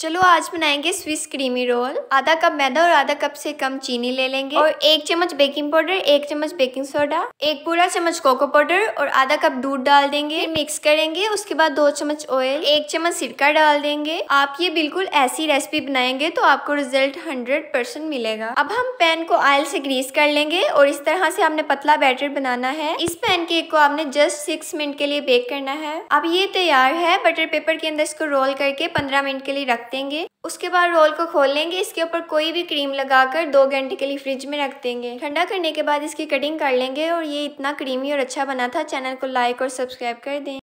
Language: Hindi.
चलो आज बनाएंगे स्विस क्रीमी रोल आधा कप मैदा और आधा कप से कम चीनी ले लेंगे और एक चम्मच बेकिंग पाउडर एक चम्मच बेकिंग सोडा एक पूरा चम्मच कोको पाउडर और आधा कप दूध डाल देंगे मिक्स करेंगे उसके बाद दो चम्मच ऑयल एक चम्मच सिरका डाल देंगे आप ये बिल्कुल ऐसी रेसिपी बनाएंगे तो आपको रिजल्ट हंड्रेड परसेंट मिलेगा अब हम पैन को ऑयल से ग्रीस कर लेंगे और इस तरह से हमने पतला बैटर बनाना है इस पैन केक को आपने जस्ट सिक्स मिनट के लिए बेक करना है अब ये तैयार है बटर पेपर के अंदर इसको रोल करके पंद्रह मिनट के लिए रख देंगे उसके बाद रोल को खोल लेंगे इसके ऊपर कोई भी क्रीम लगाकर दो घंटे के लिए फ्रिज में रख देंगे ठंडा करने के बाद इसकी कटिंग कर लेंगे और ये इतना क्रीमी और अच्छा बना था चैनल को लाइक और सब्सक्राइब कर दें